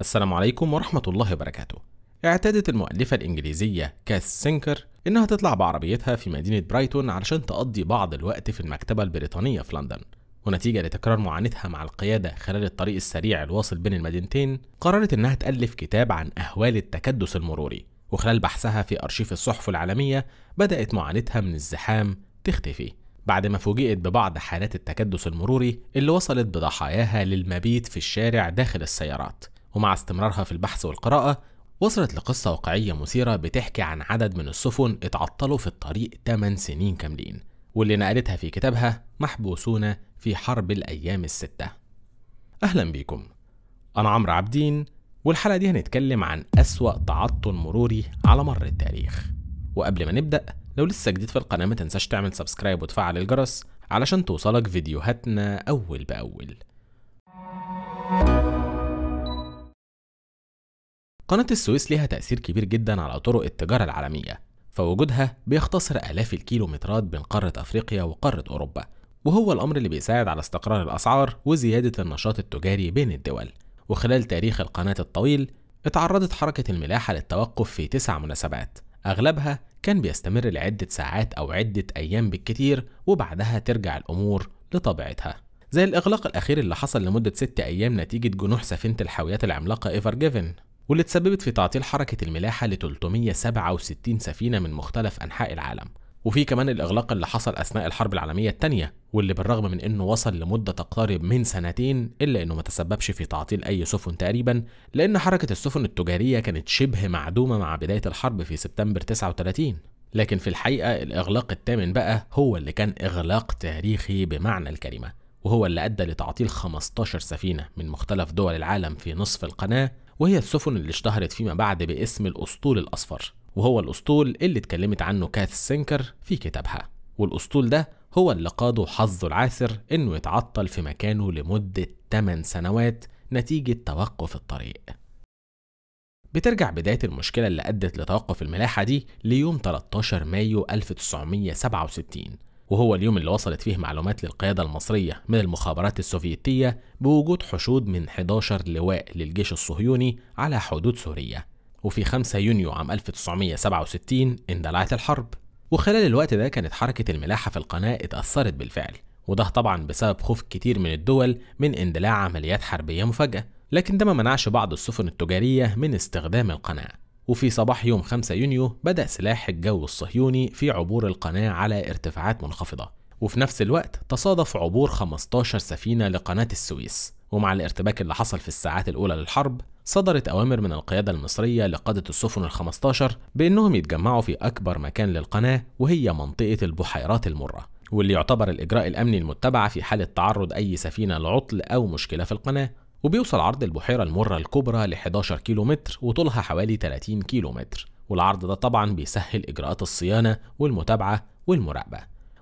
السلام عليكم ورحمة الله وبركاته اعتادت المؤلفة الإنجليزية كاس سينكر إنها تطلع بعربيتها في مدينة برايتون علشان تقضي بعض الوقت في المكتبة البريطانية في لندن ونتيجة لتكرار معاناتها مع القيادة خلال الطريق السريع الواصل بين المدينتين قررت إنها تألف كتاب عن أهوال التكدس المروري وخلال بحثها في أرشيف الصحف العالمية بدأت معاناتها من الزحام تختفي بعد ما فوجئت ببعض حالات التكدس المروري اللي وصلت بضحاياها للمبيت في الشارع داخل السيارات ومع استمرارها في البحث والقراءة وصلت لقصة واقعية مثيرة بتحكي عن عدد من السفن اتعطلوا في الطريق 8 سنين كاملين واللي نقلتها في كتابها محبوسون في حرب الأيام الستة أهلا بيكم أنا عمرو عبدين والحلقة دي هنتكلم عن أسوأ تعطل مروري على مر التاريخ وقبل ما نبدأ لو لسه جديد في القناة ما تنساش تعمل سبسكرايب وتفعل الجرس علشان توصلك فيديوهاتنا أول بأول قناة السويس ليها تأثير كبير جدا على طرق التجارة العالمية فوجودها بيختصر آلاف الكيلومترات بين قارة أفريقيا وقارة أوروبا وهو الأمر اللي بيساعد على استقرار الأسعار وزيادة النشاط التجاري بين الدول وخلال تاريخ القناة الطويل اتعرضت حركة الملاحة للتوقف في تسع مناسبات أغلبها كان بيستمر لعدة ساعات أو عدة أيام بالكتير وبعدها ترجع الأمور لطبيعتها زي الإغلاق الأخير اللي حصل لمدة ست أيام نتيجة جنوح سفينة الحاويات العملاقة إيفر جيفن واللي تسببت في تعطيل حركة الملاحة ل 367 سفينة من مختلف أنحاء العالم وفي كمان الإغلاق اللي حصل أثناء الحرب العالمية الثانية واللي بالرغم من إنه وصل لمدة تقترب من سنتين إلا إنه ما تسببش في تعطيل أي سفن تقريبا لأن حركة السفن التجارية كانت شبه معدومة مع بداية الحرب في سبتمبر 39 لكن في الحقيقة الإغلاق الثامن بقى هو اللي كان إغلاق تاريخي بمعنى الكلمة وهو اللي أدى لتعطيل 15 سفينة من مختلف دول العالم في نصف القناة وهي السفن اللي اشتهرت فيما بعد باسم الأسطول الأصفر وهو الأسطول اللي اتكلمت عنه كاث سينكر في كتابها والأسطول ده هو اللي قاده حظه العاسر إنه يتعطل في مكانه لمدة 8 سنوات نتيجة توقف الطريق بترجع بداية المشكلة اللي أدت لتوقف الملاحة دي ليوم 13 مايو 1967 وهو اليوم اللي وصلت فيه معلومات للقيادة المصرية من المخابرات السوفيتية بوجود حشود من 11 لواء للجيش الصهيوني على حدود سوريا وفي 5 يونيو عام 1967 اندلعت الحرب وخلال الوقت ده كانت حركة الملاحة في القناة اتأثرت بالفعل وده طبعا بسبب خوف كتير من الدول من اندلاع عمليات حربية مفاجئة لكن ده ما منعش بعض السفن التجارية من استخدام القناة وفي صباح يوم 5 يونيو بدأ سلاح الجو الصهيوني في عبور القناة على ارتفاعات منخفضة وفي نفس الوقت تصادف عبور 15 سفينة لقناة السويس ومع الارتباك اللي حصل في الساعات الأولى للحرب صدرت أوامر من القيادة المصرية لقادة السفن ال 15 بأنهم يتجمعوا في أكبر مكان للقناة وهي منطقة البحيرات المرة واللي يعتبر الإجراء الأمني المتبع في حالة تعرض أي سفينة لعطل أو مشكلة في القناة وبيوصل عرض البحيرة المرة الكبرى ل 11 كيلومتر وطولها حوالي 30 كيلومتر والعرض ده طبعا بيسهل إجراءات الصيانة والمتابعة والمراقبة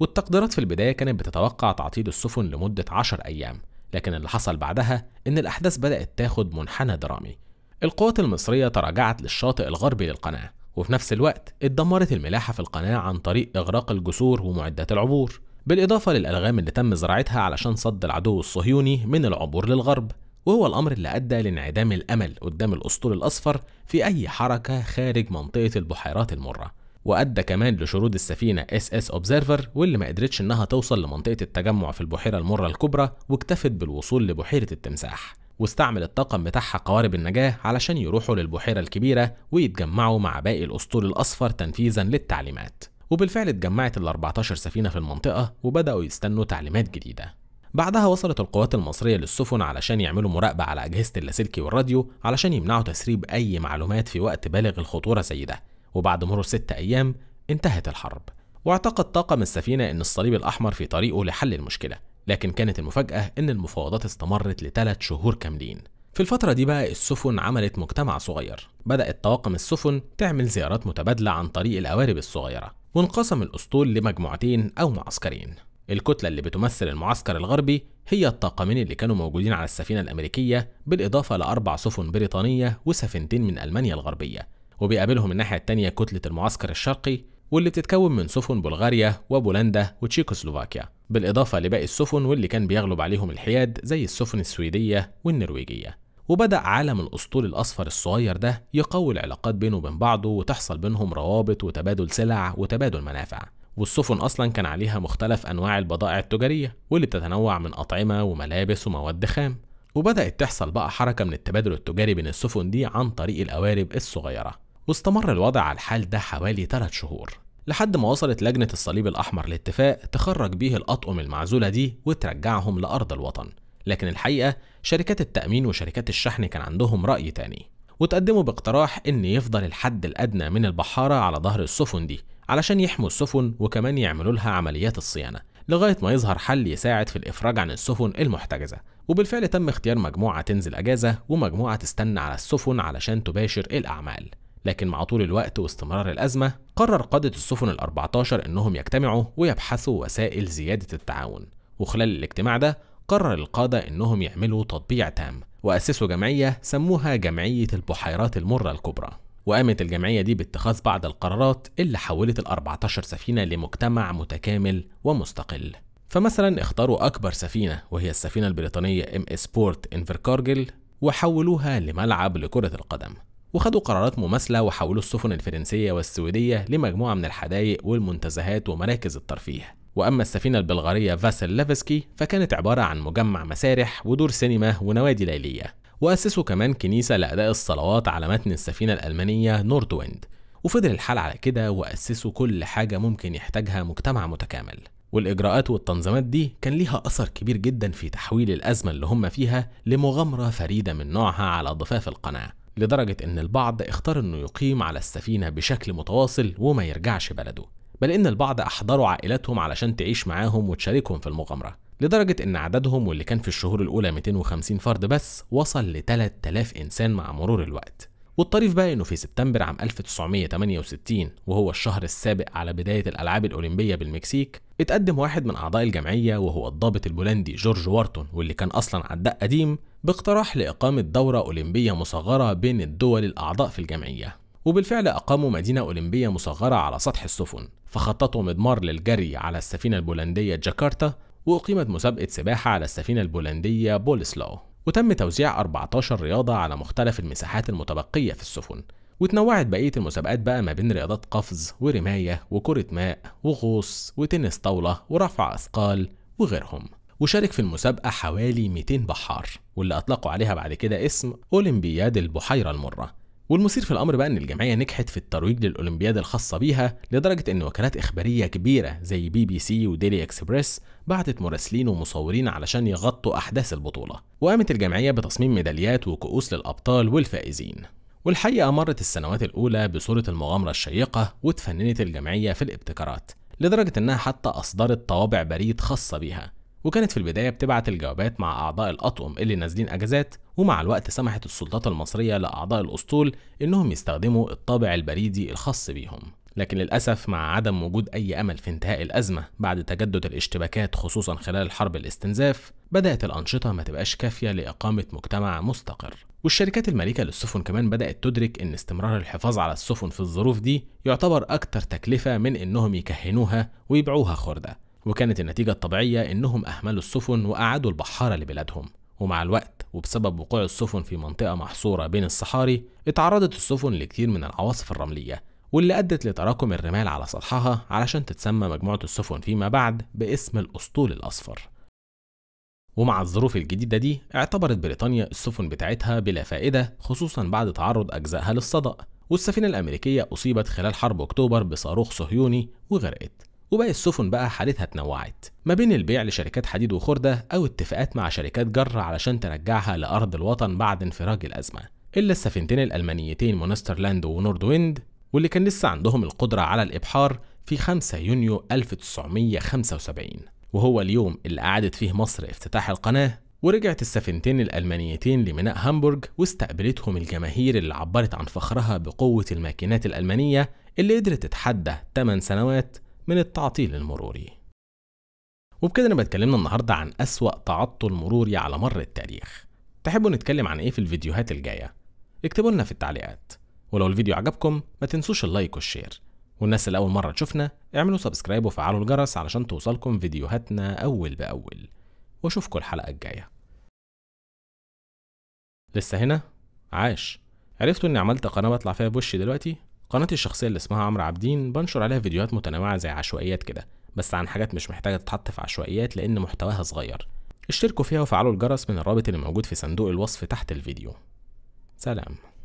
والتقديرات في البداية كانت بتتوقع تعطيل السفن لمدة 10 أيام لكن اللي حصل بعدها إن الأحداث بدأت تاخد منحنى درامي القوات المصرية تراجعت للشاطئ الغربي للقناة وفي نفس الوقت اتدمرت الملاحة في القناة عن طريق إغراق الجسور ومعدات العبور بالإضافة للألغام اللي تم زراعتها علشان صد العدو الصهيوني من العبور للغرب وهو الأمر اللي أدى لانعدام الأمل قدام الأسطول الأصفر في أي حركة خارج منطقة البحيرات المرة وأدى كمان لشرود السفينة اس اس اوبزرفر واللي ما قدرتش إنها توصل لمنطقة التجمع في البحيرة المرة الكبرى واكتفت بالوصول لبحيرة التمساح واستعمل الطاقم بتاعها قوارب النجاة علشان يروحوا للبحيرة الكبيرة ويتجمعوا مع باقي الأسطول الأصفر تنفيذا للتعليمات وبالفعل اتجمعت ال 14 سفينة في المنطقة وبدأوا يستنوا تعليمات جديدة بعدها وصلت القوات المصرية للسفن علشان يعملوا مراقبة على أجهزة اللاسلكي والراديو علشان يمنعوا تسريب أي معلومات في وقت بالغ الخطورة زي ده وبعد مرور ست أيام انتهت الحرب واعتقد طاقم السفينة أن الصليب الأحمر في طريقه لحل المشكلة لكن كانت المفاجأة أن المفاوضات استمرت لثلاث شهور كاملين في الفترة دي بقى السفن عملت مجتمع صغير بدأت طواقم السفن تعمل زيارات متبادلة عن طريق القوارب الصغيرة وانقسم الأسطول لمجموعتين أو معسكرين الكتلة اللي بتمثل المعسكر الغربي هي الطاقمين اللي كانوا موجودين على السفينة الأمريكية بالإضافة لأربع سفن بريطانية وسفينتين من ألمانيا الغربية وبيقابلهم الناحية التانية كتلة المعسكر الشرقي واللي بتتكون من سفن بلغاريا وبولندا وتشيكوسلوفاكيا بالإضافة لباقي السفن واللي كان بيغلب عليهم الحياد زي السفن السويدية والنرويجية وبدأ عالم الأسطول الأصفر الصغير ده يقوي العلاقات بينه وبين بعضه وتحصل بينهم روابط وتبادل سلع وتبادل منافع والسفن أصلا كان عليها مختلف أنواع البضائع التجارية واللي بتتنوع من أطعمة وملابس ومواد خام وبدأت تحصل بقى حركة من التبادل التجاري بين السفن دي عن طريق القوارب الصغيرة واستمر الوضع على الحال ده حوالي 3 شهور لحد ما وصلت لجنة الصليب الأحمر لاتفاق تخرج بيه الأطقم المعزولة دي وترجعهم لأرض الوطن لكن الحقيقة شركات التأمين وشركات الشحن كان عندهم رأي تاني وتقدموا باقتراح إن يفضل الحد الأدنى من البحارة على ظهر السفن دي علشان يحموا السفن وكمان يعملوا لها عمليات الصيانة لغاية ما يظهر حل يساعد في الإفراج عن السفن المحتجزة وبالفعل تم اختيار مجموعة تنزل أجازة ومجموعة تستنى على السفن علشان تباشر الأعمال لكن مع طول الوقت واستمرار الأزمة قرر قادة السفن ال 14 إنهم يجتمعوا ويبحثوا وسائل زيادة التعاون وخلال الاجتماع ده قرر القادة إنهم يعملوا تطبيع تام وأسسوا جمعية سموها جمعية البحيرات المرة الكبرى وقامت الجمعية دي باتخاذ بعض القرارات اللي حولت ال 14 سفينة لمجتمع متكامل ومستقل فمثلا اختاروا أكبر سفينة وهي السفينة البريطانية ام اس بورت انفركارجل وحولوها لملعب لكرة القدم وخدوا قرارات مماثلة وحولوا السفن الفرنسية والسويدية لمجموعة من الحدائق والمنتزهات ومراكز الترفيه وأما السفينة البلغارية فاسل لافسكي فكانت عبارة عن مجمع مسارح ودور سينما ونوادي ليلية وأسسوا كمان كنيسة لأداء الصلوات على متن السفينة الألمانية نوردويند وفضل الحال على كده وأسسوا كل حاجة ممكن يحتاجها مجتمع متكامل والإجراءات والتنظيمات دي كان ليها أثر كبير جدا في تحويل الأزمة اللي هم فيها لمغامرة فريدة من نوعها على ضفاف القناة لدرجة إن البعض اختار إنه يقيم على السفينة بشكل متواصل وما يرجعش بلده بل إن البعض أحضروا عائلاتهم علشان تعيش معاهم وتشاركهم في المغامرة لدرجة إن عددهم واللي كان في الشهور الأولى 250 فرد بس وصل ل 3000 إنسان مع مرور الوقت والطريف بقى إنه في سبتمبر عام 1968 وهو الشهر السابق على بداية الألعاب الأولمبية بالمكسيك اتقدم واحد من أعضاء الجمعية وهو الضابط البولندي جورج وارتون واللي كان أصلا عداء قديم باقتراح لإقامة دورة أولمبية مصغرة بين الدول الأعضاء في الجمعية وبالفعل أقاموا مدينة أولمبية مصغرة على سطح السفن فخططوا مضمار للجري على السفينة البولندية جاكرتا وأقيمت مسابقة سباحة على السفينة البولندية بولسلاو وتم توزيع 14 رياضة على مختلف المساحات المتبقية في السفن وتنوعت بقية المسابقات بقى ما بين رياضات قفز ورماية وكرة ماء وغوص وتنس طاولة ورفع أثقال وغيرهم وشارك في المسابقة حوالي 200 بحار واللي أطلقوا عليها بعد كده اسم أولمبياد البحيرة المرة والمثير في الامر بقى ان الجمعيه نجحت في الترويج للاولمبياد الخاصه بيها لدرجه ان وكالات اخباريه كبيره زي بي بي سي وديلي اكسبريس بعتت مراسلين ومصورين علشان يغطوا احداث البطوله وقامت الجمعيه بتصميم ميداليات وكؤوس للابطال والفائزين والحقيقه مرت السنوات الاولى بصوره المغامره الشيقه واتفننت الجمعيه في الابتكارات لدرجه انها حتى اصدرت طوابع بريد خاصه بيها وكانت في البداية بتبعت الجوابات مع أعضاء الأطقم اللي نازلين أجازات ومع الوقت سمحت السلطات المصرية لأعضاء الأسطول إنهم يستخدموا الطابع البريدي الخاص بيهم لكن للأسف مع عدم وجود أي أمل في انتهاء الأزمة بعد تجدد الاشتباكات خصوصا خلال حرب الاستنزاف بدأت الأنشطة ما تبقاش كافية لإقامة مجتمع مستقر والشركات المالكة للسفن كمان بدأت تدرك إن استمرار الحفاظ على السفن في الظروف دي يعتبر أكتر تكلفة من إنهم يكهنوها ويبيعوها خردة وكانت النتيجة الطبيعية إنهم أهملوا السفن وأعادوا البحارة لبلادهم ومع الوقت وبسبب وقوع السفن في منطقة محصورة بين الصحاري اتعرضت السفن لكثير من العواصف الرملية واللي أدت لتراكم الرمال على سطحها علشان تتسمى مجموعة السفن فيما بعد باسم الأسطول الأصفر ومع الظروف الجديدة دي اعتبرت بريطانيا السفن بتاعتها بلا فائدة خصوصا بعد تعرض أجزائها للصدأ والسفينة الأمريكية أصيبت خلال حرب أكتوبر بصاروخ صهيوني وغرقت وباقي السفن بقى حالتها اتنوعت ما بين البيع لشركات حديد وخردة أو اتفاقات مع شركات جر علشان ترجعها لأرض الوطن بعد انفراج الأزمة إلا السفينتين الألمانيتين مونسترلاند ونورد ويند واللي كان لسه عندهم القدرة على الإبحار في 5 يونيو 1975 وهو اليوم اللي قعدت فيه مصر افتتاح القناة ورجعت السفينتين الألمانيتين لميناء هامبورغ واستقبلتهم الجماهير اللي عبرت عن فخرها بقوة الماكينات الألمانية اللي قدرت تتحدى 8 سنوات من التعطيل المروري وبكده نبقى اتكلمنا النهارده عن أسوأ تعطل مروري على مر التاريخ تحبوا نتكلم عن ايه في الفيديوهات الجايه اكتبوا لنا في التعليقات ولو الفيديو عجبكم ما تنسوش اللايك والشير والناس اللي اول مره تشوفنا اعملوا سبسكرايب وفعلوا الجرس علشان توصلكم فيديوهاتنا اول باول واشوفكم الحلقه الجايه لسه هنا عاش عرفتوا اني عملت قناه بطلع فيها بوشي دلوقتي قناتي الشخصية اللي اسمها عمرو عابدين بنشر عليها فيديوهات متنوعة زي عشوائيات كده بس عن حاجات مش محتاجة تتحط في عشوائيات لأن محتواها صغير اشتركوا فيها وفعلوا الجرس من الرابط اللي موجود في صندوق الوصف تحت الفيديو سلام